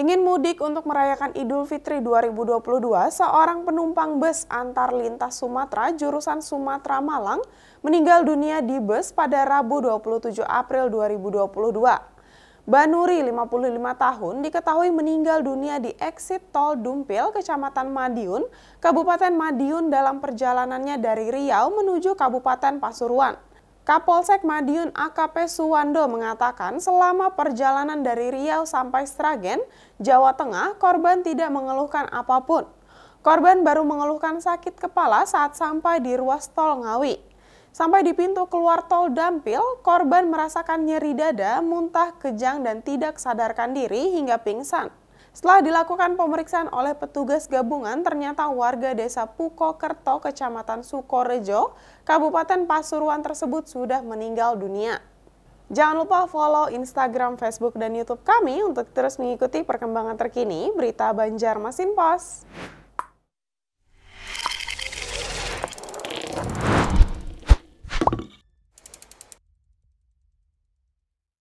Ingin mudik untuk merayakan Idul Fitri 2022, seorang penumpang bus antar lintas Sumatera jurusan Sumatera Malang meninggal dunia di bus pada Rabu 27 April 2022. Banuri, 55 tahun, diketahui meninggal dunia di exit tol Dumpil, Kecamatan Madiun, Kabupaten Madiun dalam perjalanannya dari Riau menuju Kabupaten Pasuruan. Kapolsek Madiun AKP Suwando mengatakan selama perjalanan dari Riau sampai Sragen, Jawa Tengah, korban tidak mengeluhkan apapun. Korban baru mengeluhkan sakit kepala saat sampai di ruas tol Ngawi. Sampai di pintu keluar tol Dampil, korban merasakan nyeri dada, muntah, kejang, dan tidak sadarkan diri hingga pingsan. Setelah dilakukan pemeriksaan oleh petugas gabungan, ternyata warga desa Pukokerto, kecamatan Sukorejo, Kabupaten Pasuruan tersebut sudah meninggal dunia. Jangan lupa follow Instagram, Facebook, dan Youtube kami untuk terus mengikuti perkembangan terkini berita Banjarmasin Pos.